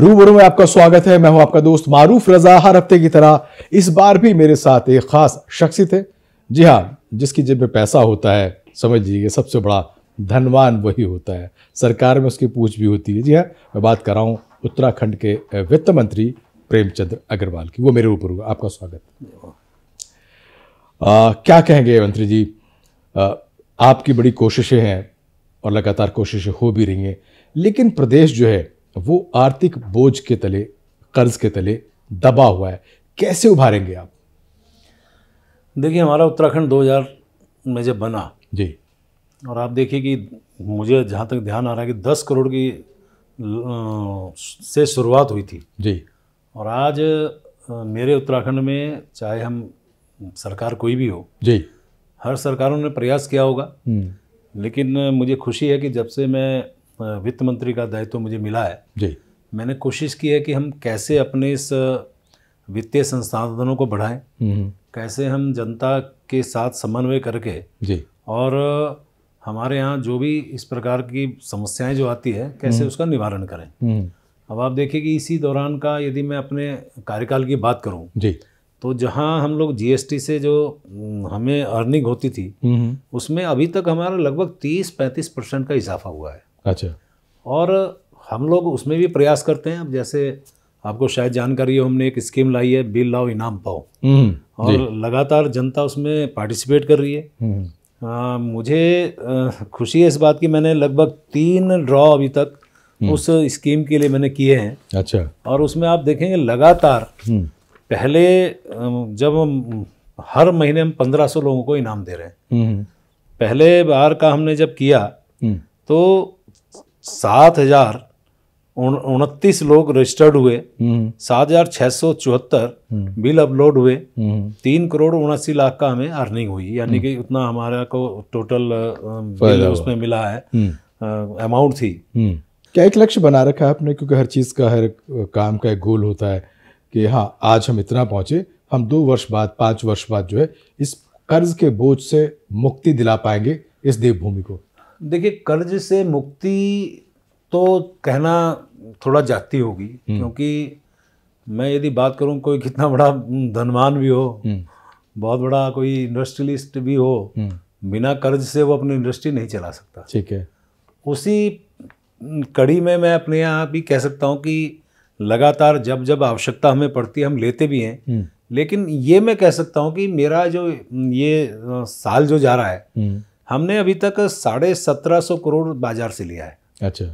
रूबरू में आपका स्वागत है मैं हूं आपका दोस्त मारूफ रजा हर हफ्ते की तरह इस बार भी मेरे साथ एक खास शख्सियत है जी हाँ जिसकी जेब में पैसा होता है समझ लीजिए सबसे बड़ा धनवान वही होता है सरकार में उसकी पूछ भी होती है जी हाँ मैं बात कर रहा हूँ उत्तराखंड के वित्त मंत्री प्रेमचंद्र अग्रवाल की वो मेरे ऊपर हुआ आपका स्वागत आ, क्या कहेंगे मंत्री जी आ, आपकी बड़ी कोशिशें हैं और लगातार कोशिशें हो भी रही हैं लेकिन प्रदेश जो है वो आर्थिक बोझ के तले कर्ज के तले दबा हुआ है कैसे उभारेंगे आप देखिए हमारा उत्तराखंड 2000 में जब बना जी और आप देखिए कि मुझे जहाँ तक ध्यान आ रहा है कि 10 करोड़ की से शुरुआत हुई थी जी और आज मेरे उत्तराखंड में चाहे हम सरकार कोई भी हो जी हर सरकारों ने प्रयास किया होगा हम्म। लेकिन मुझे खुशी है कि जब से मैं वित्त मंत्री का दायित्व तो मुझे मिला है जी मैंने कोशिश की है कि हम कैसे अपने इस वित्तीय संसाधनों को बढ़ाएं हम्म, हम्म। कैसे हम जनता के साथ समन्वय करके जी और हमारे यहाँ जो भी इस प्रकार की समस्याएं जो आती है कैसे हम्म। उसका निवारण करें अब आप देखिए कि इसी दौरान का यदि मैं अपने कार्यकाल की बात करूँ जी तो जहाँ हम लोग जीएसटी से जो हमें अर्निंग होती थी उसमें अभी तक हमारा लगभग तीस पैंतीस परसेंट का इजाफा हुआ है अच्छा और हम लोग उसमें भी प्रयास करते हैं अब जैसे आपको शायद जानकारी हो हमने एक स्कीम लाई है बिल लाओ इनाम पाओ हम्म, और लगातार जनता उसमें पार्टिसिपेट कर रही है हम्म। आ, मुझे आ, खुशी है इस बात की मैंने लगभग तीन ड्रॉ अभी तक हम्म। उस स्कीम के लिए मैंने किए हैं अच्छा और उसमें आप देखेंगे लगातार पहले जब हर महीने हम पंद्रह सौ लोगों को इनाम दे रहे हैं पहले बार का हमने जब किया तो सात हजार उनतीस लोग रजिस्टर्ड हुए हम्म। सात हजार छह सौ चौहत्तर हम्म। बिल अपलोड हुए हम्म। तीन करोड़ उनासी लाख का हमें अर्निंग हुई यानी कि उतना हमारा को टोटल बिल उसमें मिला है अमाउंट थी क्या एक लक्ष्य बना रखा है आपने क्योंकि हर चीज़ का हर काम का एक गोल होता है कि हाँ आज हम इतना पहुंचे हम दो वर्ष बाद पांच वर्ष बाद जो है इस कर्ज के बोझ से मुक्ति दिला पाएंगे इस देवभूमि को देखिए कर्ज से मुक्ति तो कहना थोड़ा जाती होगी हम्म। क्योंकि मैं यदि बात करूं कोई कितना बड़ा धनवान भी हो हम्म। बहुत बड़ा कोई इंडस्ट्रियलिस्ट भी हो हम्म। बिना कर्ज से वो अपनी इंडस्ट्री नहीं चला सकता ठीक है उसी कड़ी में मैं अपने यहाँ भी कह सकता हूँ कि लगातार जब जब आवश्यकता हमें पड़ती है हम लेते भी हैं लेकिन ये मैं कह सकता हूँ कि मेरा जो ये साल जो जा रहा है हमने अभी तक साढ़े सत्रह सौ करोड़ बाजार से लिया है अच्छा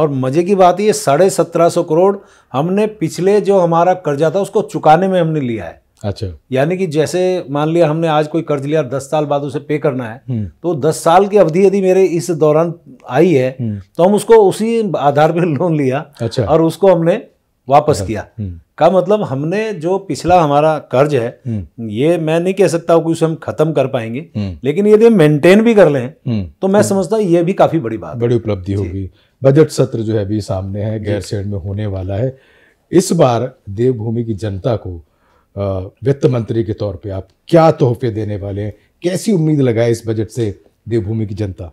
और मजे की बात ये साढ़े सत्रह सौ करोड़ हमने पिछले जो हमारा कर्जा था उसको चुकाने में हमने लिया है अच्छा यानी कि जैसे मान लिया हमने आज कोई कर्ज लिया दस साल बाद उसे पे करना है हम्म। तो दस साल की अवधि यदि मेरे इस दौरान आई है हम्म। तो हम उसको उसी आधार पर लोन लिया अच्छा और उसको हमने वापस हम्म, किया हम्म। का मतलब हमने जो पिछला हमारा कर्ज है हम्म। ये मैं नहीं कह सकता कि उसे हम खत्म कर पाएंगे लेकिन यदि मेंटेन भी कर लें तो मैं समझता ये भी काफी बड़ी बात बड़ी उपलब्धि होगी बजट सत्र जो है अभी सामने है गैर सेड में होने वाला है इस बार देवभूमि की जनता को वित्त मंत्री के तौर पे आप क्या तोहफे देने वाले हैं कैसी उम्मीद लगाए इस बजट से देवभूमि की जनता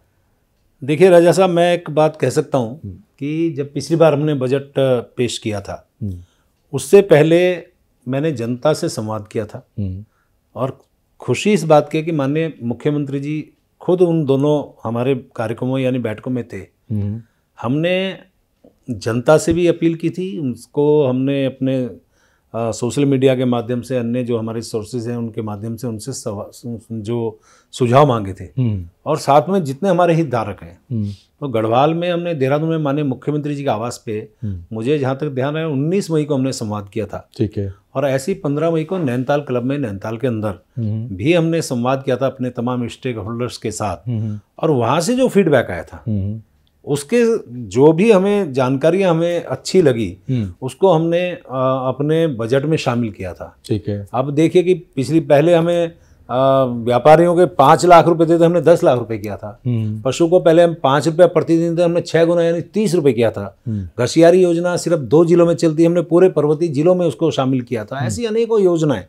देखिए राजा साहब मैं एक बात कह सकता हूँ कि जब पिछली बार हमने बजट पेश किया था हम्म। उससे पहले मैंने जनता से संवाद किया था हम्म। और खुशी इस बात की कि माननीय मुख्यमंत्री जी खुद उन दोनों हमारे कार्यक्रमों यानी बैठकों में थे हम्म। हमने जनता से भी अपील की थी उसको हमने अपने सोशल मीडिया के माध्यम से अन्य जो हमारे सोर्सेज हैं उनके माध्यम से उनसे जो सुझाव मांगे थे हम्म। और साथ में जितने हमारे हितधारक हैं हम्म। तो गढ़वाल में हमने देहरादून में माने मुख्यमंत्री जी के आवास पे हम्म। मुझे जहाँ तक ध्यान है उन्नीस मई को हमने संवाद किया था ठीक है और ऐसे पंद्रह मई को नैनताल क्लब में नैनताल के अंदर भी हमने संवाद किया था अपने तमाम स्टेक होल्डर्स के साथ और वहाँ से जो फीडबैक आया था उसके जो भी हमें जानकारी हमें अच्छी लगी हम्म। उसको हमने अपने बजट में शामिल किया था ठीक है अब देखिए कि पिछली पहले हमें व्यापारियों के पांच लाख रुपए देते तो हमने दस लाख रुपए किया था हम्म। पशु को पहले हम पांच रुपये प्रतिदिन थे हमने छह गुना यानी तीस रुपए किया था हम्म। घसियारी योजना सिर्फ दो जिलों में चलती हमने पूरे पर्वतीय जिलों में उसको शामिल किया था ऐसी अनेकों योजनाएं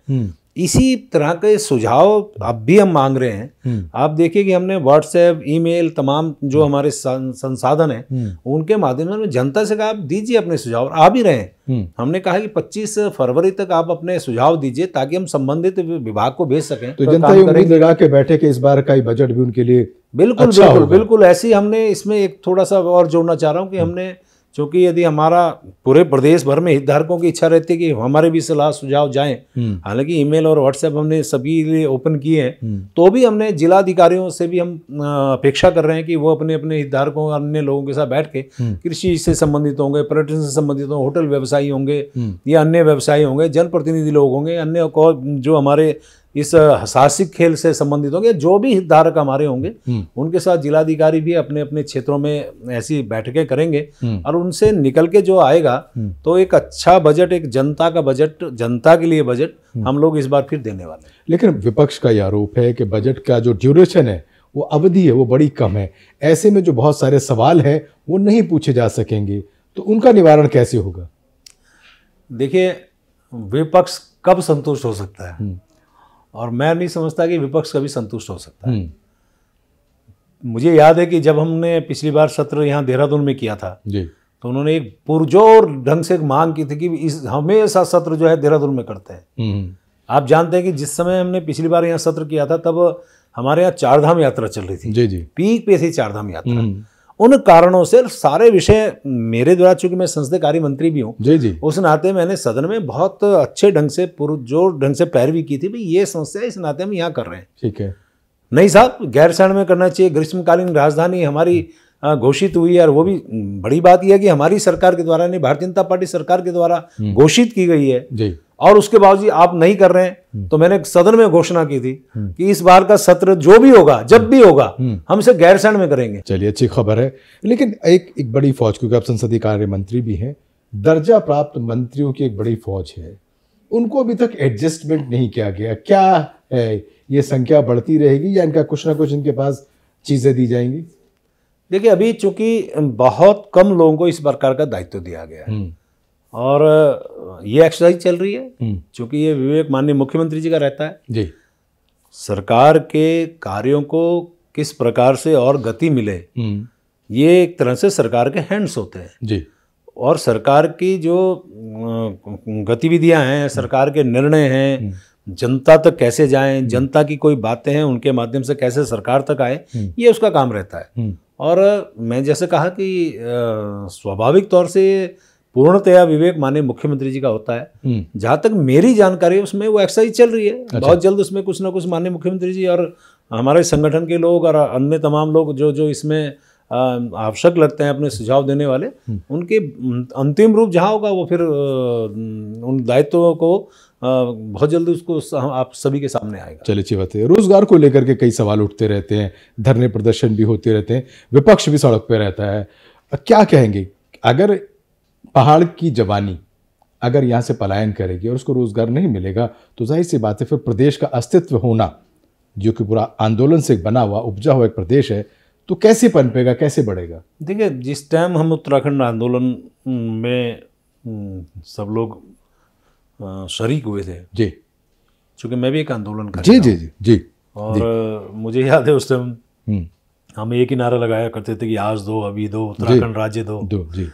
इसी तरह के सुझाव अब भी हम मांग रहे हैं हम्म। आप देखिए कि हमने व्हाट्सएप ईमेल तमाम जो हम्म। हमारे संसाधन हैं हम्म। उनके माध्यम से जनता से कहा आप दीजिए अपने सुझाव आ भी रहे हैं हमने कहा कि 25 फरवरी तक आप अपने सुझाव दीजिए ताकि हम संबंधित विभाग को भेज सकें तो, जनता उम्मीद लगा के बैठे कि इस बार का बजट भी उनके लिए बिल्कुल अच्छा बिल्कुल बिल्कुल ऐसी हमने इसमें एक थोड़ा सा और जोड़ना चाह रहा हूँ कि हमने क्योंकि यदि हमारा पूरे प्रदेश भर में हितधारकों की इच्छा रहती है कि हमारे भी सलाह सुझाव जाएं हम्म। हालांकि ईमेल और व्हाट्सएप हमने सभी लिए ओपन किए हैं हम्म। तो भी हमने जिलाधिकारियों से भी हम अपेक्षा कर रहे हैं कि वो अपने अपने हितधारकों और अन्य लोगों के साथ बैठ के हम्म। कृषि से संबंधित होंगे पर्यटन से संबंधित होंगे होटल व्यवसायी होंगे या अन्य व्यवसायी होंगे जनप्रतिनिधि लोग होंगे अन्य जो हमारे इस साहसिक खेल से संबंधित होंगे जो भी हितधारक हमारे होंगे हम्म। उनके साथ जिलाधिकारी भी अपने अपने क्षेत्रों में ऐसी बैठकें करेंगे हम्म। और उनसे निकल के जो आएगा हम्म। तो एक अच्छा बजट एक जनता का बजट जनता के लिए बजट हम लोग इस बार फिर देने वाले हैं लेकिन विपक्ष का यह आरोप है कि बजट का जो ड्यूरेशन है वो अवधि है वो बड़ी कम है ऐसे में जो बहुत सारे सवाल हैं वो नहीं पूछे जा सकेंगे तो उनका निवारण कैसे होगा देखिए विपक्ष कब संतुष्ट हो सकता है और मैं नहीं समझता कि विपक्ष कभी संतुष्ट हो सकता है हम्म। मुझे याद है कि जब हमने पिछली बार सत्र यहाँ देहरादून में किया था जी तो उन्होंने एक पुरजोर ढंग से एक मांग की थी कि इस हमेशा सत्र जो है देहरादून में करते हैं हम्म, हम्म। आप जानते हैं कि जिस समय हमने पिछली बार यहाँ सत्र किया था तब हमारे यहाँ चारधाम यात्रा चल रही थी जी जी पीक पे थी चारधाम यात्रा उन कारणों से सारे विषय मेरे द्वारा चूंकि मैं संसदीय कार्य मंत्री भी हूँ जी जी उस नाते मैंने सदन में बहुत अच्छे ढंग से पुरजोर ढंग से पैरवी की थी भाई ये समस्या इस नाते हम यहाँ कर रहे हैं ठीक है नहीं साहब गैर शरण में करना चाहिए ग्रीष्मकालीन राजधानी हमारी घोषित हुई है और वो भी बड़ी बात यह है कि हमारी सरकार के द्वारा नहीं भारतीय जनता पार्टी सरकार के द्वारा हम्म। घोषित की गई है और उसके बावजूद आप नहीं कर रहे हैं हम्म। तो मैंने सदन में घोषणा की थी हम्म। कि इस बार का सत्र जो भी होगा जब भी होगा हम्म। हम इसे गैरसैंड में करेंगे चलिए अच्छी खबर है लेकिन एक एक बड़ी फौज क्योंकि आप संसदीय कार्य मंत्री भी हैं दर्जा प्राप्त मंत्रियों की एक बड़ी फौज है उनको अभी तक एडजस्टमेंट नहीं किया गया क्या है ये संख्या बढ़ती रहेगी या इनका कुछ ना कुछ इनके पास चीज़ें दी जाएंगी देखिए अभी चूंकि बहुत कम लोगों को इस प्रकार का दायित्व दिया गया है और ये एक्सरसाइज चल रही है क्योंकि हम्म। ये विवेक माननीय मुख्यमंत्री जी का रहता है जी सरकार के कार्यों को किस प्रकार से और गति मिले हम्म। ये एक तरह से सरकार के हैंड्स होते हैं जी और सरकार की जो गतिविधियां हैं हम्म। सरकार के निर्णय हैं जनता तक कैसे जाएं जनता की कोई बातें हैं उनके माध्यम से कैसे सरकार तक आए ये उसका काम रहता है और मैं जैसे कहा कि स्वाभाविक तौर से पूर्णतया विवेक माने मुख्यमंत्री जी का होता है हम्म। जहां तक मेरी जानकारी है उसमें वो एक्सरसाइज चल रही है अच्छा। बहुत जल्द उसमें कुछ ना कुछ माने मुख्यमंत्री जी और हमारे संगठन के लोग और अन्य तमाम लोग जो जो इसमें आवश्यक लगते हैं अपने सुझाव देने वाले हम्म। उनके अंतिम रूप जहाँ होगा वो फिर उन दायित्वों को बहुत जल्दी उसको आप सभी के सामने आएगा चलिए अच्छी बात है रोजगार को लेकर के कई सवाल उठते रहते हैं धरने प्रदर्शन भी होते रहते हैं विपक्ष भी सड़क पर रहता है क्या कहेंगे अगर पहाड़ की जवानी अगर यहाँ से पलायन करेगी और उसको रोज़गार नहीं मिलेगा तो जाहिर सी बात है फिर प्रदेश का अस्तित्व होना जो कि पूरा आंदोलन से बना हुआ उपजा हुआ एक प्रदेश है तो कैसे पनपेगा कैसे बढ़ेगा देखिए जिस टाइम हम उत्तराखंड आंदोलन में सब लोग शरीक हुए थे जी चूंकि मैं भी एक आंदोलन कर जी जी जी जी और जी। मुझे याद है उस टाइम हम्म। हम एक ही नारा लगाया करते थे कि आज दो अभी दो उत्तराखंड राज्य दो, दो जी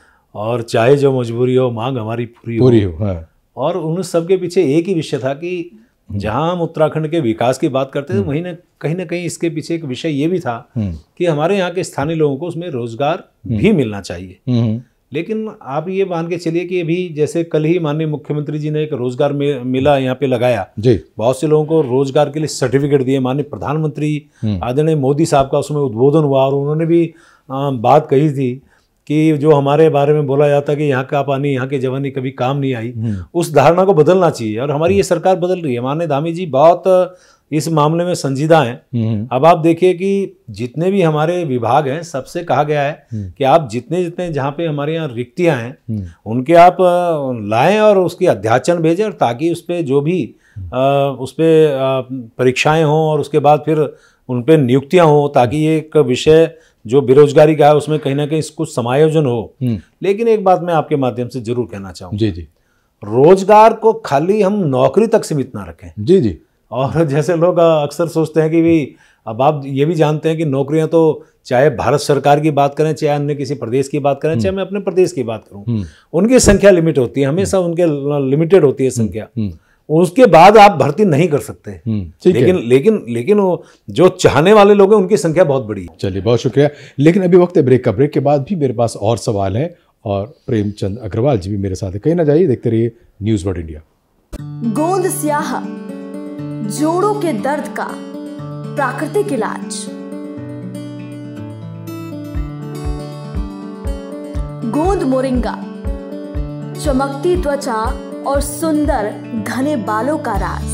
और चाहे जो मजबूरी हो मांग हमारी पूरी पूरी हो, हो हाँ। और उन सब के पीछे एक ही विषय था कि हम्म। जहां हम उत्तराखंड के विकास की बात करते थे हम्म। वहीं कहीं ना कहीं इसके पीछे एक विषय ये भी था हम्म। कि हमारे यहाँ के स्थानीय लोगों को उसमें रोजगार भी मिलना चाहिए लेकिन आप ये मान के चलिए कि अभी जैसे कल ही माननीय मुख्यमंत्री जी ने एक रोजगार मेला यहाँ पे लगाया जी बहुत से लोगों को रोजगार के लिए सर्टिफिकेट दिए माननीय प्रधानमंत्री आदरणीय मोदी साहब का उसमें उद्बोधन हुआ और उन्होंने भी बात कही थी कि जो हमारे बारे में बोला जाता है कि यहाँ का पानी यहाँ की जवानी कभी काम नहीं आई हम्म। उस धारणा को बदलना चाहिए और हमारी ये सरकार बदल रही है माने धामी जी बहुत इस मामले में संजीदा हैं हम्म। अब आप देखिए कि जितने भी हमारे विभाग हैं सबसे कहा गया है हम्म। कि आप जितने जितने जहाँ पे हमारे यहाँ रिक्तियाँ हैं उनके आप लाएं और उसकी अध्याचन भेजें और ताकि उस पर जो भी उस पर परीक्षाएँ हों और उसके बाद फिर उन पर नियुक्तियाँ हों ताकि ये एक विषय जो बेरोजगारी का है उसमें कहीं ना कहीं कुछ समायोजन हो हम्म। लेकिन एक बात मैं आपके माध्यम से जरूर कहना चाहूंगा जी जी रोजगार को खाली हम नौकरी तक सीमित ना रखें जी जी और जैसे लोग अक्सर सोचते हैं कि भाई अब आप ये भी जानते हैं कि नौकरियां तो चाहे भारत सरकार की बात करें चाहे अन्य किसी प्रदेश की बात करें चाहे हम्म। मैं अपने प्रदेश की बात करूं हम्म। उनकी संख्या लिमिट होती है हमेशा उनके लिमिटेड होती है संख्या उसके बाद आप भर्ती नहीं कर सकते हम्म, लेकिन लेकिन लेकिन वो जो चाहने वाले लोग हैं उनकी संख्या बहुत बड़ी है चलिए बहुत शुक्रिया लेकिन अभी वक्त है ब्रेक का ब्रेक के बाद भी मेरे पास और सवाल है और प्रेमचंद अग्रवाल जी भी मेरे साथ कहीं ना जाइए देखते रहिए न्यूज वर्ड इंडिया गोंद स्याह जोड़ों के दर्द का प्राकृतिक इलाज गोंद मोरिंगा चमकती त्वचा और सुंदर घने बालों का राज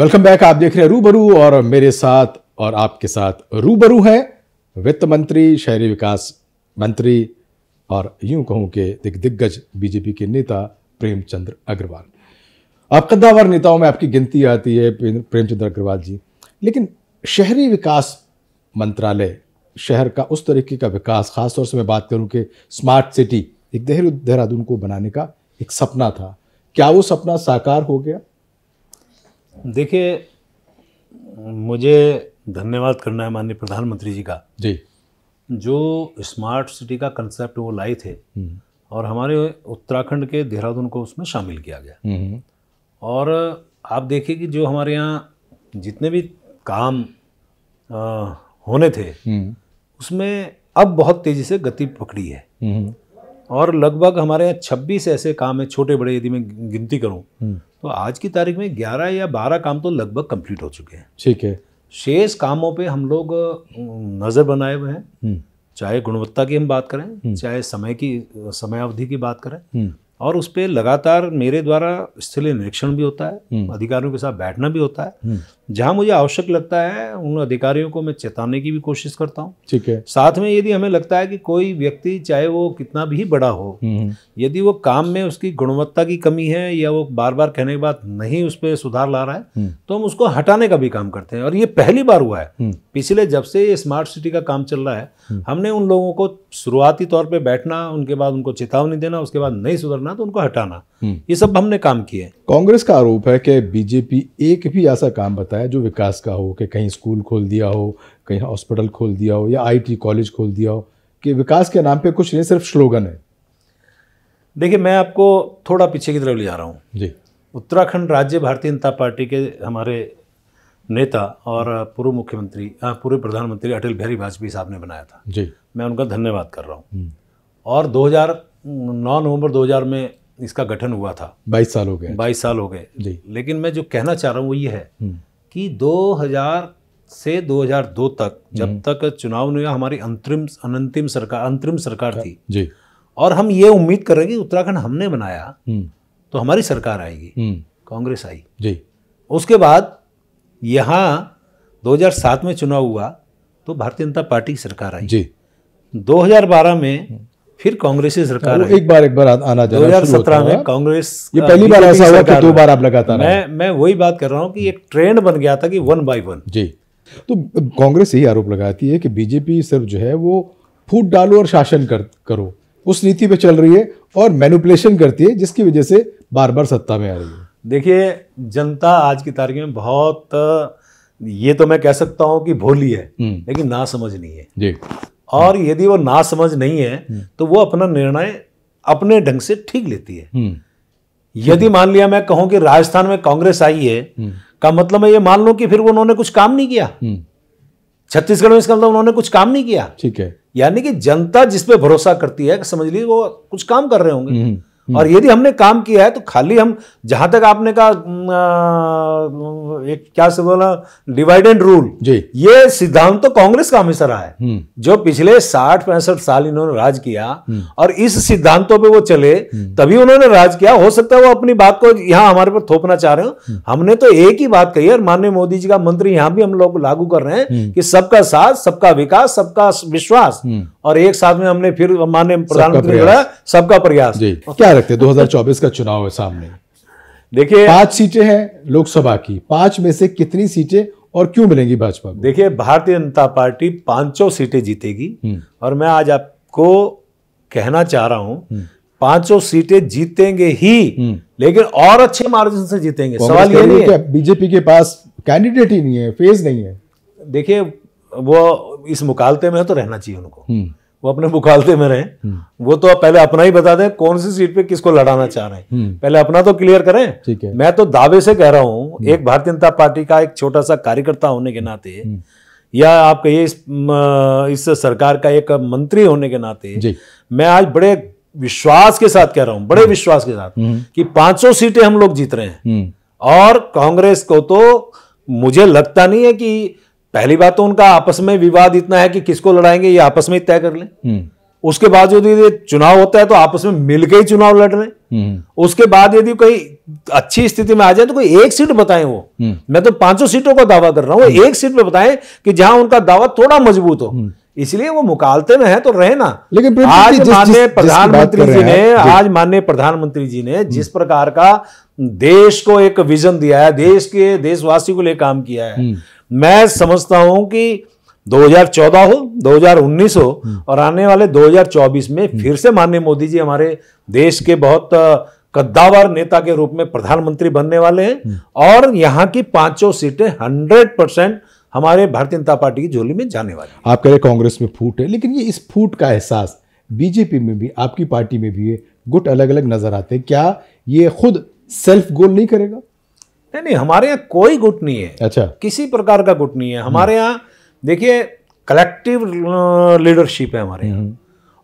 वेलकम बैक आप देख रहे हैं रूबरू और मेरे साथ और आपके साथ रूबरू है वित्त मंत्री शहरी विकास मंत्री और यूं कहूं कि दिग्गज बीजेपी के नेता प्रेमचंद्र अग्रवाल आप कद्दावर नेताओं में आपकी गिनती आती है प्रेमचंद्र अग्रवाल जी लेकिन शहरी विकास मंत्रालय शहर का उस तरीके का विकास ख़ासतौर से मैं बात करूं कि स्मार्ट सिटी एक देहर देहरादून को बनाने का एक सपना था क्या वो सपना साकार हो गया देखिए मुझे धन्यवाद करना है माननीय प्रधानमंत्री जी का जी जो स्मार्ट सिटी का कंसेप्ट वो लाए थे हम्म। और हमारे उत्तराखंड के देहरादून को उसमें शामिल किया गया हम्म, हम्म। और आप देखिए कि जो हमारे यहाँ जितने भी काम आ, होने थे उसमें अब बहुत तेज़ी से गति पकड़ी है हम्म। और लगभग हमारे यहाँ छब्बीस ऐसे काम है छोटे बड़े यदि मैं गिनती करूँ हम्म। तो आज की तारीख में ग्यारह या बारह काम तो लगभग कंप्लीट हो चुके हैं ठीक है शेष कामों पे हम लोग नज़र बनाए हुए हैं हम्म। चाहे गुणवत्ता की हम बात करें चाहे समय की समयावधि की बात करें और उस पर लगातार मेरे द्वारा स्थलीय निरीक्षण भी होता है अधिकारियों के साथ बैठना भी होता है जहाँ मुझे आवश्यक लगता है उन अधिकारियों को मैं चेताने की भी कोशिश करता हूँ ठीक है साथ में यदि हमें लगता है कि कोई व्यक्ति चाहे वो कितना भी बड़ा हो हम्म, हम्म। यदि वो काम में उसकी गुणवत्ता की कमी है या वो बार बार कहने के बाद नहीं उस पर सुधार ला रहा है हम्म। तो हम उसको हटाने का भी काम करते हैं और ये पहली बार हुआ है पिछले जब से ये स्मार्ट सिटी का काम चल रहा है हमने उन लोगों को शुरुआती तौर पर बैठना उनके बाद उनको चेतावनी देना उसके बाद नहीं सुधरना तो उनको हटाना ये सब हमने काम किए कांग्रेस का आरोप है कि बीजेपी एक भी ऐसा काम बताया होता है जो विकास का हो कि कहीं स्कूल खोल दिया हो कहीं हॉस्पिटल खोल दिया हो या आईटी कॉलेज खोल दिया हो कि विकास के नाम पे कुछ नहीं सिर्फ स्लोगन है देखिए मैं आपको थोड़ा पीछे की तरफ ले जा रहा हूँ जी उत्तराखंड राज्य भारतीय जनता पार्टी के हमारे नेता और पूर्व मुख्यमंत्री पूर्व प्रधानमंत्री अटल बिहारी वाजपेयी साहब ने बनाया था जी मैं उनका धन्यवाद कर रहा हूँ हम्म। और 2009 नवंबर 2000 में इसका गठन हुआ था 22 साल हो गए 22 साल हो गए लेकिन मैं जो कहना चाह रहा हूँ वो ये है हम्म। कि 2000 से 2002 तक जब हम्म। तक चुनाव नहीं हमारी अंतरिम अनंतिम सरकार अंतरिम सरकार हाँ, थी जी और हम ये उम्मीद कर रहे कि उत्तराखंड हमने बनाया हम्म। तो हमारी सरकार आएगी हम्म। कांग्रेस आई जी उसके बाद यहाँ 2007 में चुनाव हुआ तो भारतीय जनता पार्टी की सरकार आई जी 2012 में फिर कांग्रेस की सरकार एक बार एक बार आना दो हजार सत्रह में कांग्रेस ये पहली बार ऐसा हुआ कि दो बार आप लगातार मैं मैं वही बात कर रहा हूँ कि एक ट्रेंड बन गया था कि वन बाई वन जी तो कांग्रेस यही आरोप लगाती है कि बीजेपी सिर्फ जो है वो फूट डालो और शासन कर करो उस नीति पे चल रही है और मैनुपलेशन करती है जिसकी वजह से बार बार सत्ता में आ रही है देखिए जनता आज की तारीख में बहुत ये तो मैं कह सकता हूँ कि भोली है हम्म। लेकिन ना समझ नहीं है जी और यदि वो ना समझ नहीं है हम्म। तो वो अपना निर्णय अपने ढंग से ठीक लेती है हम्म। यदि मान लिया मैं कहूं कि राजस्थान में कांग्रेस आई है हम्म। का मतलब मैं ये मान लू कि फिर वो उन्होंने कुछ काम नहीं किया छत्तीसगढ़ में इसका मतलब उन्होंने कुछ काम नहीं किया ठीक है यानी कि जनता जिस पे भरोसा करती है समझ लीजिए वो कुछ काम कर रहे होंगे और हम्म। यदि हमने काम किया है तो खाली हम जहां तक आपने कहा एक क्या से बोला डिवाइड एंड रूल जी ये सिद्धांत तो कांग्रेस का हमेशा रहा है हम्म। जो पिछले साठ पैंसठ साल इन्होंने राज किया हम्म। और इस सिद्धांतों पे वो चले तभी उन्होंने राज किया हो सकता है वो अपनी बात को यहाँ हमारे पर थोपना चाह रहे हो हमने तो एक ही बात कही है और माननीय मोदी जी का मंत्री यहाँ भी हम लोग लागू कर रहे हैं कि सबका साथ सबका विकास सबका विश्वास और एक साथ में हमने फिर माननीय प्रधानमंत्री सबका प्रयास क्या रखते हैं 2024 का चुनाव है सामने देखिए पांच सीटें हैं लोकसभा की पांच में से कितनी सीटें और क्यों मिलेंगी भाजपा को देखिए भारतीय जनता पार्टी पांचों सीटें जीतेगी हम्म। और मैं आज आपको कहना चाह रहा हूं हम्म। पांचों सीटें जीतेंगे ही हम्म। लेकिन और अच्छे मार्जिन से जीतेंगे सवाल ये नहीं है बीजेपी के पास कैंडिडेट ही नहीं है फेज नहीं है देखिए वो इस मुकालते में तो रहना चाहिए उनको वो अपने मुखालते में रहे हम्म। वो तो आप पहले अपना ही बता दें कौन सी सीट पे किसको लड़ाना चाह रहे हैं हम्म। पहले अपना तो क्लियर करें ठीक है मैं तो दावे से कह रहा हूं हम्म। एक भारतीय जनता पार्टी का एक छोटा सा कार्यकर्ता होने के नाते या आप कहिए इस, इस सरकार का एक मंत्री होने के नाते मैं आज बड़े विश्वास के साथ कह रहा हूं बड़े विश्वास के साथ कि 500 सीटें हम लोग जीत रहे हैं और कांग्रेस को तो मुझे लगता नहीं है कि पहली बात तो उनका आपस में विवाद इतना है कि किसको लड़ाएंगे ये आपस में तय कर लें हम्म। उसके बाद यदि चुनाव होता है तो आपस में मिलकर ही चुनाव लड़ रहे हम्म। उसके बाद यदि कोई अच्छी स्थिति में आ जाए तो कोई एक सीट बताएं वो हम्म। मैं तो पांचों सीटों का दावा कर रहा हूं एक सीट में बताएं कि जहां उनका दावा थोड़ा मजबूत हो इसलिए वो मुकालते में है तो रहे ना लेकिन आज माननीय प्रधानमंत्री जी ने आज माननीय प्रधानमंत्री जी ने जिस प्रकार का देश को एक विजन दिया है देश के देशवासी को लेकर काम किया है मैं समझता हूं कि 2014 हो 2019 हो और आने वाले 2024 में हम्म। फिर से माननीय मोदी जी हमारे देश के बहुत कद्दावर नेता के रूप में प्रधानमंत्री बनने वाले हैं हम्म। और यहाँ की पांचों सीटें 100 परसेंट हमारे भारतीय जनता पार्टी की झोली में जाने वाली आप कह रहे कांग्रेस में फूट है लेकिन ये इस फूट का एहसास बीजेपी में भी आपकी पार्टी में भी ये गुट अलग अलग नजर आते हैं क्या ये खुद सेल्फ गोल नहीं करेगा नहीं नहीं हमारे यहाँ कोई गुट नहीं है अच्छा किसी प्रकार का गुट नहीं है हमारे हम्म। यहाँ देखिए कलेक्टिव लीडरशिप uh, है हमारे यहाँ हम्म।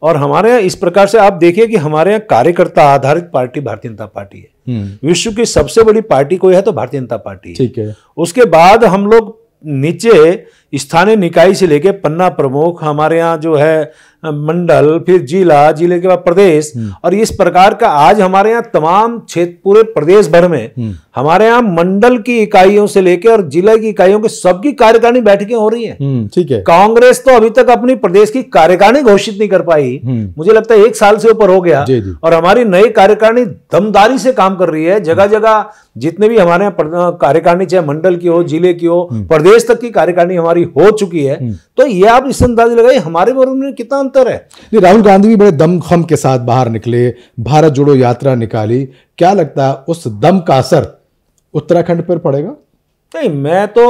और हमारे यहाँ इस प्रकार से आप देखिए कि हमारे यहाँ कार्यकर्ता आधारित पार्टी भारतीय जनता पार्टी है हम्म। विश्व की सबसे बड़ी पार्टी कोई है तो भारतीय जनता पार्टी ठीक है उसके बाद हम लोग नीचे स्थानीय निकाय से लेके पन्ना प्रमुख हमारे यहाँ जो है मंडल फिर जिला जिले के बाद प्रदेश हम्म। और इस प्रकार का आज हमारे यहाँ तमाम क्षेत्र पूरे प्रदेश भर में हम्म। हमारे यहाँ मंडल की इकाइयों से लेके और जिला की इकाइयों के सबकी कार्यकारिणी बैठकें हो रही हैं हम्म, ठीक है कांग्रेस तो अभी तक अपनी प्रदेश की कार्यकारिणी घोषित नहीं कर पाई मुझे लगता है एक साल से ऊपर हो गया और हमारी नई कार्यकारिणी दमदारी से काम कर रही है जगह जगह जितने भी हमारे यहाँ कार्यकारिणी चाहे मंडल की हो जिले की हो प्रदेश तक की कार्यकारिणी हमारी अभी हो चुकी है हम्म। तो ये आप इस अंदाजे लगाइए हमारे वर्ग में कितना अंतर है नहीं राहुल गांधी भी बड़े दमखम के साथ बाहर निकले भारत जोड़ो यात्रा निकाली क्या लगता है उस दम का असर उत्तराखंड पर पड़ेगा नहीं मैं तो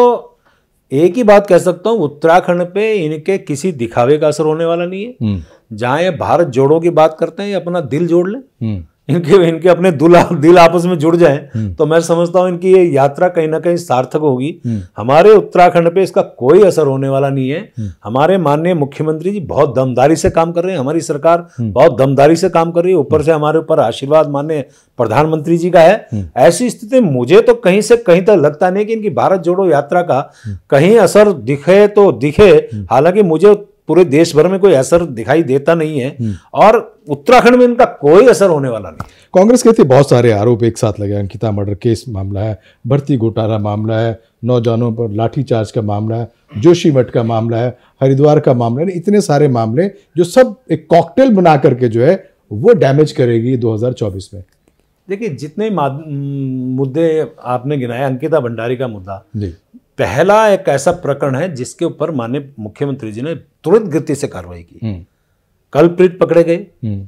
एक ही बात कह सकता हूं उत्तराखंड पे इनके किसी दिखावे का असर होने वाला नहीं है हम्म। जहां ये भारत जोड़ो की बात करते हैं अपना दिल जोड़ लें हम्म। इनके इनके अपने दुला दिल आपस में जुड़ जाए हम्म। तो मैं समझता हूँ इनकी ये यात्रा कहीं ना कहीं सार्थक होगी हम्म। हमारे उत्तराखंड पे इसका कोई असर होने वाला नहीं है हम्म। हमारे माननीय मुख्यमंत्री जी बहुत दमदारी से काम कर रहे हैं हमारी सरकार बहुत दमदारी से काम कर रही है ऊपर से हमारे ऊपर आशीर्वाद माननीय प्रधानमंत्री जी का है ऐसी स्थिति मुझे तो कहीं से कहीं तक लगता नहीं कि इनकी भारत जोड़ो यात्रा का कहीं असर दिखे तो दिखे हालांकि मुझे पूरे देश भर में कोई असर दिखाई देता नहीं है हम्म। और उत्तराखंड में इनका कोई असर होने वाला नहीं कांग्रेस कहती है बहुत सारे आरोप एक साथ लगे अंकिता मर्डर केस मामला है भर्ती घोटाला मामला है नौजवानों पर लाठीचार्ज का मामला है जोशी मठ का मामला है हरिद्वार का मामला है इतने सारे मामले जो सब एक कॉकटेल बना करके जो है वो डैमेज करेगी 2024 में देखिए जितने मुद्दे आपने गिनाए अंकिता भंडारी का मुद्दा पहला एक ऐसा प्रकरण है जिसके ऊपर माननीय मुख्यमंत्री जी ने तुरंत गति से कार्रवाई की हम्म। कल प्रीत पकड़े गए हम्म।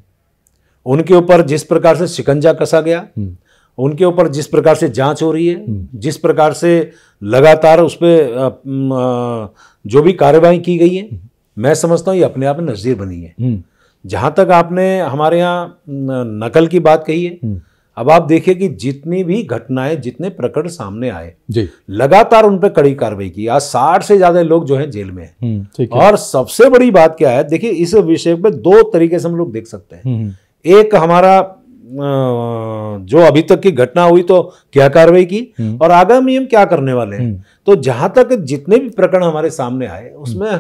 उनके ऊपर जिस प्रकार से शिकंजा कसा गया हम्म। उनके ऊपर जिस प्रकार से जांच हो रही है जिस प्रकार से लगातार उस पर जो भी कार्रवाई की गई है मैं समझता हूँ ये अपने आप में नज़ीर बनी है जहां तक आपने हमारे यहाँ नकल की बात कही है अब आप देखिए कि जितनी भी घटनाएं जितने प्रकरण सामने आए जी लगातार उन पर कड़ी कार्रवाई की आज साठ से ज्यादा लोग जो हैं जेल में हैं हम्म, और सबसे बड़ी बात क्या है देखिए इस विषय में दो तरीके से हम लोग देख सकते हैं हम्म, हम्म। एक हमारा जो अभी तक की घटना हुई तो क्या कार्रवाई की और आगामी हम क्या करने वाले हैं तो जहां तक जितने भी प्रकरण हमारे सामने आए उसमें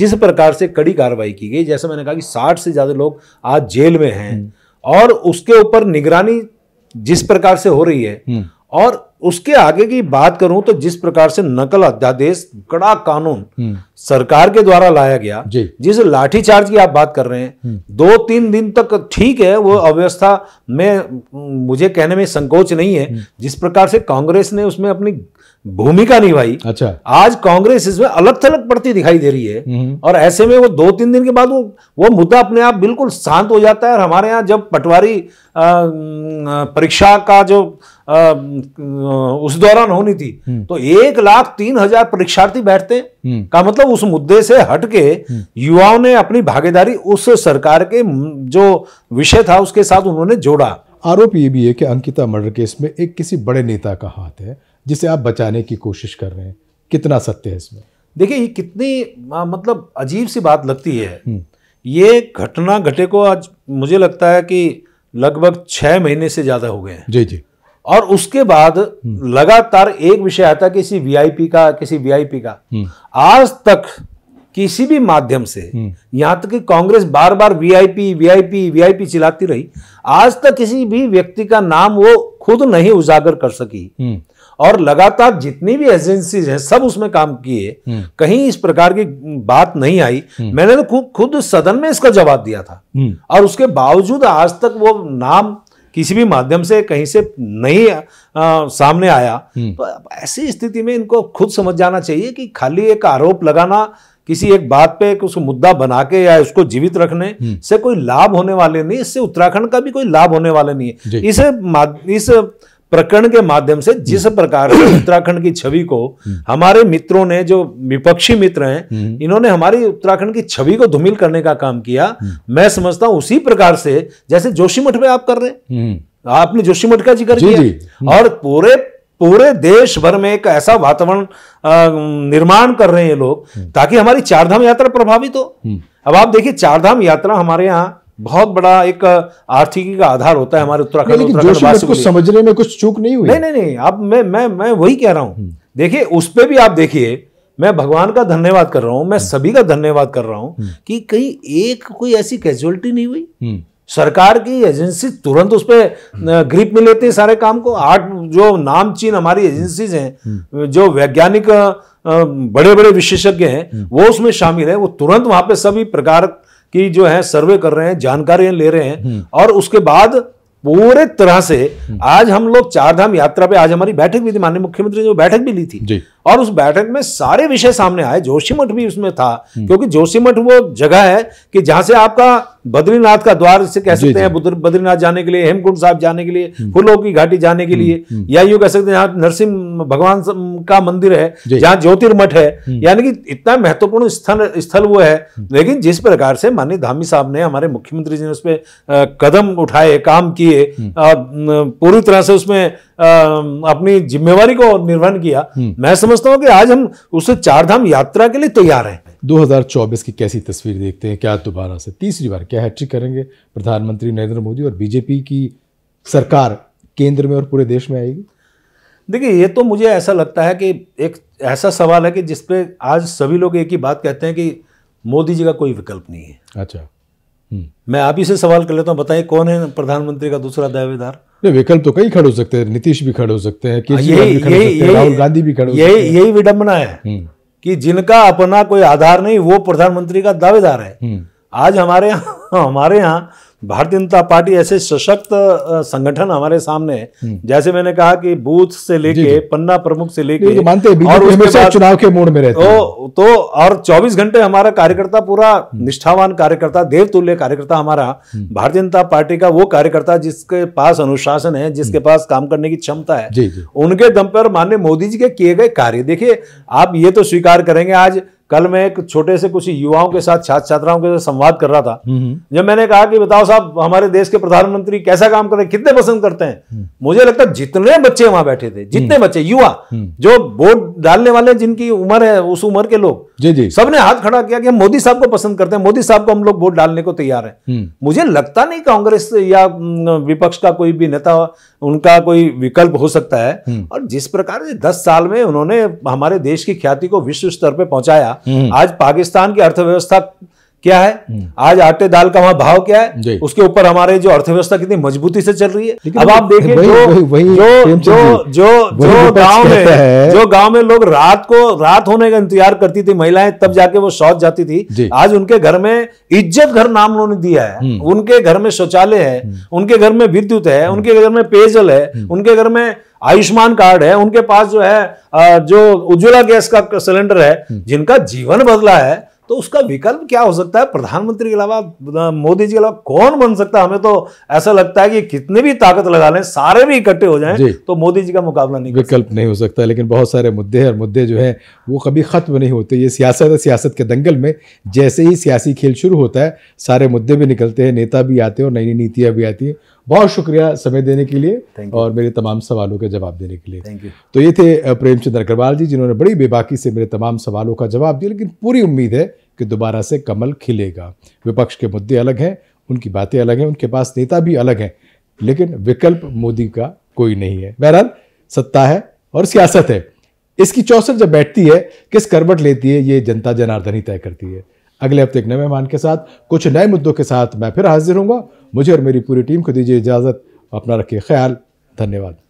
जिस प्रकार से कड़ी कार्रवाई की गई जैसे मैंने कहा कि साठ से ज्यादा लोग आज जेल में हैं और उसके ऊपर निगरानी जिस प्रकार से हो रही है हम्म। और उसके आगे की बात करूं तो जिस प्रकार से नकल अध्यादेश कड़ा कानून हम्म। सरकार के द्वारा लाया गया जिस लाठीचार्ज की आप बात कर रहे हैं हम्म। दो तीन दिन तक ठीक है वो अव्यवस्था में मुझे कहने में संकोच नहीं है जिस प्रकार से कांग्रेस ने उसमें अपनी भूमिका निभाई अच्छा आज कांग्रेस इसमें अलग थलग पड़ती दिखाई दे रही है हम्म। और ऐसे में वो दो तीन दिन के बाद वो वो मुद्दा अपने आप बिल्कुल शांत हो जाता है और हमारे यहाँ जब पटवारी परीक्षा का जो आ, उस दौरान होनी थी हम्म। तो एक लाख तीन हजार परीक्षार्थी बैठते हम्म। का मतलब उस मुद्दे से हटके युवाओं ने अपनी भागीदारी उस सरकार के जो विषय था उसके साथ उन्होंने जोड़ा आरोप ये भी है कि अंकिता मर्डर केस में एक किसी बड़े नेता का हाथ है जिसे आप बचाने की कोशिश कर रहे हैं कितना सत्य है इसमें देखिए ये कितनी मतलब अजीब सी बात लगती है हम्म। ये घटना घटे को आज मुझे लगता है कि लगभग छह महीने से ज़्यादा हो गए हैं जी जी और उसके बाद हम्म। लगातार एक विषय आता किसी वीआईपी का किसी वीआईपी का हम्म। आज तक किसी भी माध्यम से यहां तक कि कांग्रेस बार बार वीआईपी वीआईपी वीआईपी चिलाती रही आज तक किसी भी व्यक्ति का नाम वो खुद नहीं उजागर कर सकी और लगातार जितनी भी एजेंसीज हैं सब उसमें काम किए हम्म। कहीं इस प्रकार की बात नहीं आई हम्म। मैंने तो खुद सदन में इसका जवाब दिया था हम्म। और उसके बावजूद आज तक वो नाम किसी भी माध्यम से कहीं से नहीं आ, आ सामने आया तो ऐसी स्थिति में इनको खुद समझ जाना चाहिए कि खाली एक आरोप लगाना किसी एक बात पे उसको मुद्दा बना के या उसको जीवित रखने से कोई लाभ होने वाले नहीं इससे उत्तराखंड का भी कोई लाभ होने वाले नहीं है इस इस प्रकरण के माध्यम से जिस हम्म। प्रकार से उत्तराखंड की छवि को हम्म। हमारे मित्रों ने जो विपक्षी मित्र हैं हम्म। इन्होंने हमारी उत्तराखंड की छवि को धूमिल करने का काम किया मैं समझता हूं उसी प्रकार से जैसे जोशीमठ में आप कर रहे हैं आपने जोशीमठ का जिक्र किया और पूरे पूरे देश भर में एक ऐसा वातावरण निर्माण कर रहे हैं लोग ताकि हमारी चारधाम यात्रा प्रभावित हो अब आप देखिए चारधाम यात्रा हमारे यहाँ बहुत बड़ा एक आर्थिकी का आधार होता है हमारे उत्तराखंड को समझने में कुछ चूक नहीं हुई नहीं नहीं नहीं आप मैं मैं मैं वही कह रहा हूं हम्म। देखिए उस पर भी आप देखिए मैं भगवान का धन्यवाद कर रहा हूँ मैं हम्म। सभी का धन्यवाद कर रहा हूं हम्म। कि कहीं एक कोई ऐसी कैजुअलिटी नहीं हुई सरकार की एजेंसी तुरंत उस पर ग्रिप में लेते हैं सारे काम को आठ जो नामचीन हमारी एजेंसीज हैं जो वैज्ञानिक बड़े बड़े विशेषज्ञ हैं वो उसमें शामिल है वो तुरंत वहां पे सभी प्रकार की जो है सर्वे कर रहे हैं जानकारियां ले रहे हैं हम्म। और उसके बाद पूरे तरह से हम्म। आज हम लोग चारधाम यात्रा पे आज हमारी बैठक भी थी माननीय मुख्यमंत्री ने जो बैठक भी ली थी और उस बैठक में सारे विषय सामने आए जोशीमठ भी उसमें था क्योंकि जोशीमठ वो जगह है कि जहां से आपका बद्रीनाथ का द्वार से कह सकते हैं बद्रीनाथ जाने के लिए हेमकुंड साहब जाने के लिए हम्म। फूलों की घाटी जाने के लिए हम्म, हम्म। या यू कह सकते हैं यहाँ नरसिंह भगवान का मंदिर है जहाँ ज्योतिर्मठ है यानी कि इतना महत्वपूर्ण स्थल स्थल वो है लेकिन जिस प्रकार से माननीय धामी साहब ने हमारे मुख्यमंत्री जी ने उसमें कदम उठाए काम किए पूरी तरह से उसमें अपनी जिम्मेवारी को निर्वहन किया हम्म। मैं समझता हूँ कि आज हम उस चारधाम यात्रा के लिए तैयार हैं 2024 की कैसी तस्वीर देखते हैं क्या दोबारा से तीसरी बार क्या हैट्रिक करेंगे प्रधानमंत्री नरेंद्र मोदी और बीजेपी की सरकार केंद्र में और पूरे देश में आएगी देखिए ये तो मुझे ऐसा लगता है कि एक ऐसा सवाल है कि जिसपे आज सभी लोग एक ही बात कहते हैं कि मोदी जी का कोई विकल्प नहीं है अच्छा हम्म। मैं आप ही से सवाल कर लेता हूँ बताइए कौन है प्रधानमंत्री का दूसरा दावेदार विकल्प तो कई खड़े हो सकते हैं नीतीश भी खड़े हो सकते हैं राहुल गांधी भी खड़े यही यही विडम्बना है हम्म। कि जिनका अपना कोई आधार नहीं वो प्रधानमंत्री का दावेदार है हम्म। आज हमारे यहाँ हमारे यहाँ भारतीय जनता पार्टी ऐसे सशक्त संगठन हमारे सामने है हम्म। जैसे मैंने कहा कि बूथ से लेके पन्ना प्रमुख से लेके मानते चुनाव के मोड में रहते तो, तो और 24 घंटे हमारा कार्यकर्ता पूरा हम्म। निष्ठावान कार्यकर्ता देवतुल्य कार्यकर्ता हमारा हम्म। भारतीय जनता पार्टी का वो कार्यकर्ता जिसके पास अनुशासन है जिसके पास काम करने की क्षमता है उनके दम पर माननीय मोदी जी के किए गए कार्य देखिए आप ये तो स्वीकार करेंगे आज कल मैं एक छोटे से कुछ युवाओं के साथ छात्र छात्राओं के साथ संवाद कर रहा था हम्म, हम्म। जब मैंने कहा कि बताओ साहब हमारे देश के प्रधानमंत्री कैसा काम करते हैं कितने पसंद करते हैं हम्म। मुझे लगता है जितने बच्चे वहां बैठे थे जितने बच्चे युवा जो वोट डालने वाले जिनकी उम्र है उस उम्र के लोग जी जी सबने हाथ खड़ा किया कि हम मोदी साहब को पसंद करते हैं मोदी साहब को हम लोग वोट डालने को तैयार हैं हम्म। मुझे लगता नहीं कांग्रेस या विपक्ष का कोई भी नेता उनका कोई विकल्प हो सकता है हम्म। और जिस प्रकार से दस साल में उन्होंने हमारे देश की ख्याति को विश्व स्तर पर पहुंचाया हम्म। आज पाकिस्तान की अर्थव्यवस्था क्या है हम्म। आज आटे दाल का वहां भाव क्या है उसके ऊपर हमारे जो अर्थव्यवस्था कितनी मजबूती से चल रही है अब आप देखिए जो जो जो जो गांव में जो गांव में लोग रात को रात होने का इंतजार करती थी महिलाएं तब हाँ। जाके वो शौच जाती थी आज उनके घर में इज्जत घर नाम उन्होंने दिया है हम्म। उनके घर में शौचालय है हम्म। उनके घर में विद्युत है उनके घर में पेयजल है उनके घर में आयुष्मान कार्ड है उनके पास जो है जो उज्ज्वला गैस का सिलेंडर है जिनका जीवन बदला है तो उसका विकल्प क्या हो सकता है प्रधानमंत्री के अलावा मोदी जी के अलावा कौन बन सकता है हमें तो ऐसा लगता है कि कितने भी ताकत लगा लें सारे भी इकट्ठे हो जाएं तो मोदी जी का मुकाबला नहीं विकल्प नहीं हो सकता लेकिन बहुत सारे मुद्दे हैं और मुद्दे जो हैं वो कभी ख़त्म नहीं होते ये सियासत है सियासत के दंगल में जैसे ही सियासी खेल शुरू होता है सारे मुद्दे भी निकलते हैं नेता भी आते हैं और नई नई नीतियाँ भी आती हैं बहुत शुक्रिया समय देने के लिए और मेरे तमाम सवालों के जवाब देने के लिए थैंक यू तो ये थे प्रेमचंद अग्रवाल जी जिन्होंने बड़ी बेबाकी से मेरे तमाम सवालों का जवाब दिया लेकिन पूरी उम्मीद है कि दोबारा से कमल खिलेगा विपक्ष के मुद्दे अलग हैं उनकी बातें अलग हैं उनके पास नेता भी अलग हैं लेकिन विकल्प मोदी का कोई नहीं है बहरहाल सत्ता है और सियासत है इसकी चौसठ जब बैठती है किस करवट लेती है ये जनता जनार्दन ही तय करती है अगले हफ्ते एक नए मेहमान के साथ कुछ नए मुद्दों के साथ मैं फिर हाजिर हूँगा मुझे और मेरी पूरी टीम को दीजिए इजाज़त अपना रखिए ख्याल धन्यवाद